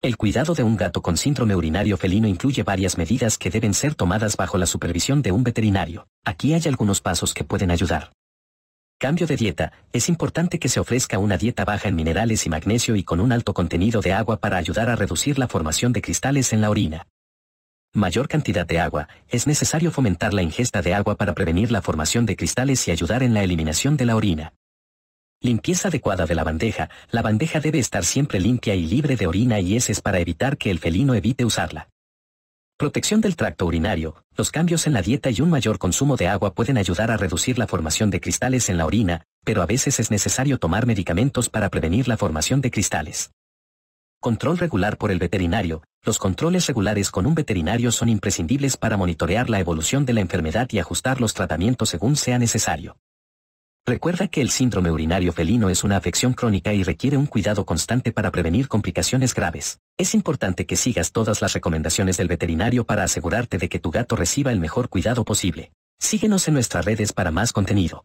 El cuidado de un gato con síndrome urinario felino incluye varias medidas que deben ser tomadas bajo la supervisión de un veterinario. Aquí hay algunos pasos que pueden ayudar. Cambio de dieta. Es importante que se ofrezca una dieta baja en minerales y magnesio y con un alto contenido de agua para ayudar a reducir la formación de cristales en la orina. Mayor cantidad de agua. Es necesario fomentar la ingesta de agua para prevenir la formación de cristales y ayudar en la eliminación de la orina. Limpieza adecuada de la bandeja. La bandeja debe estar siempre limpia y libre de orina y heces para evitar que el felino evite usarla. Protección del tracto urinario. Los cambios en la dieta y un mayor consumo de agua pueden ayudar a reducir la formación de cristales en la orina, pero a veces es necesario tomar medicamentos para prevenir la formación de cristales. Control regular por el veterinario. Los controles regulares con un veterinario son imprescindibles para monitorear la evolución de la enfermedad y ajustar los tratamientos según sea necesario. Recuerda que el síndrome urinario felino es una afección crónica y requiere un cuidado constante para prevenir complicaciones graves. Es importante que sigas todas las recomendaciones del veterinario para asegurarte de que tu gato reciba el mejor cuidado posible. Síguenos en nuestras redes para más contenido.